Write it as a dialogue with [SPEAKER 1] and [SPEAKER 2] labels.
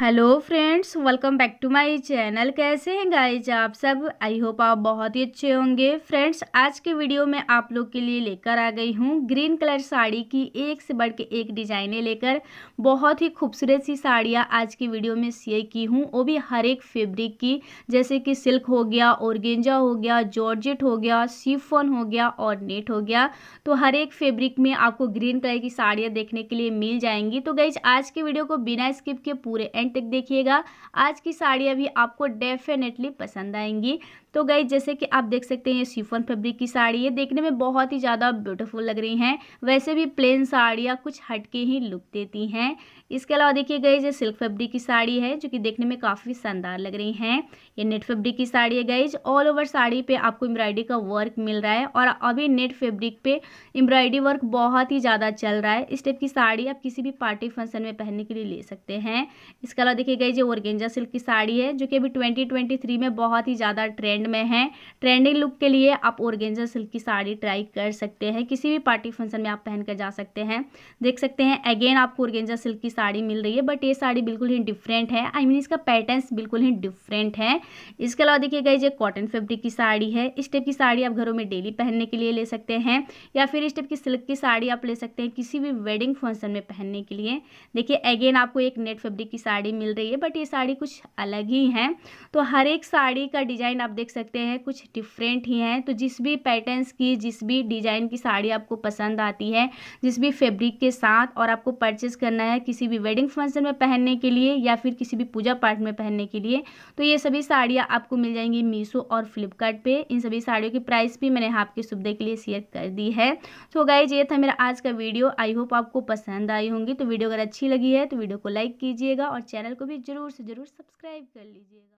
[SPEAKER 1] hello friends welcome back to my channel कैसे हैं guys आप सब आई होप आप बहुत ही अच्छे होंगे फ्रेंड्स आज के वीडियो में आप लोग के लिए लेकर आ गई हूँ ग्रीन कलर साड़ी की एक से बढ़ के एक डिजाइनें लेकर बहुत ही खूबसूरत सी साड़ियाँ आज की वीडियो में शेयर की हूँ वो भी हर एक फेब्रिक की जैसे कि सिल्क हो गया औरगेंजा हो गया जॉर्जेट हो गया सीफोन हो गया और नेट हो गया तो हर एक फेब्रिक में आपको ग्रीन कलर की साड़ियाँ देखने के लिए मिल जाएंगी तो गाइज आज की वीडियो को बिना स्किप के पूरे एंड एंड तक देखिएगा आज की साड़ियाँ भी आपको डेफिनेटली पसंद आएंगी तो गई जैसे कि आप देख सकते हैं ये शिफोन फैब्रिक की साड़ी है देखने में बहुत ही ज़्यादा ब्यूटीफुल लग रही हैं वैसे भी प्लेन साड़ियाँ कुछ हटके ही लुक देती हैं इसके अलावा देखिए गई ये सिल्क फैब्रिक की साड़ी है जो कि देखने में काफ़ी शानदार लग रही हैं ये नेट फैब्रिक की साड़ी है गई ऑल ओवर साड़ी पर आपको एम्ब्रॉयडरी का वर्क मिल रहा है और अभी नेट फेब्रिक पे एम्ब्रॉयडरी वर्क बहुत ही ज़्यादा चल रहा है इस टाइप की साड़ी आप किसी भी पार्टी फंक्शन में पहनने के लिए ले सकते हैं इसके इसके अलावा देखिए गई ये ओरगेंजा सिल्क की साड़ी है जो कि अभी ट्वेंटी ट्वेंटी थ्री में बहुत ही ज़्यादा ट्रेंड में है ट्रेंडिंग लुक के लिए आप ओरगेंजा सिल्क की साड़ी ट्राई कर सकते हैं किसी भी पार्टी फंक्शन में आप पहन कर जा सकते हैं देख सकते हैं अगेन आपको ओरगेंजा सिल्क की साड़ी मिल रही है बट ये साड़ी बिल्कुल ही डिफरेंट है आई I मीन mean, इसका पैटर्न बिल्कुल ही डिफरेंट है इसके अलावा देखिए गई ये कॉटन फेब्रिक की साड़ी है इस टाइप की साड़ी आप घरों में डेली पहनने के लिए ले सकते हैं या फिर इस टाइप की सिल्क की साड़ी आप ले सकते हैं किसी भी वेडिंग फंक्शन में पहनने के लिए देखिए अगेन आपको एक नेट फेब्रिक की साड़ी साड़ी मिल रही है बट ये साड़ी कुछ अलग ही हैं तो हर एक साड़ी का डिज़ाइन आप देख सकते हैं कुछ डिफरेंट ही हैं तो जिस भी पैटर्न्स की जिस भी डिज़ाइन की साड़ी आपको पसंद आती है जिस भी फेब्रिक के साथ और आपको परचेज करना है किसी भी वेडिंग फंक्शन में पहनने के लिए या फिर किसी भी पूजा पाठ में पहनने के लिए तो ये सभी साड़ियाँ आपको मिल जाएंगी मीशो और फ्लिपकार्ट पे इन सभी साड़ियों की प्राइस भी मैंने आपके सुविधा के लिए शेयर कर दी है तो गाइज ये था मेरा आज का वीडियो आई होप आपको पसंद आई होंगी तो वीडियो अगर अच्छी लगी है तो वीडियो को लाइक कीजिएगा और चैनल को भी ज़रूर से ज़रूर सब्सक्राइब कर लीजिएगा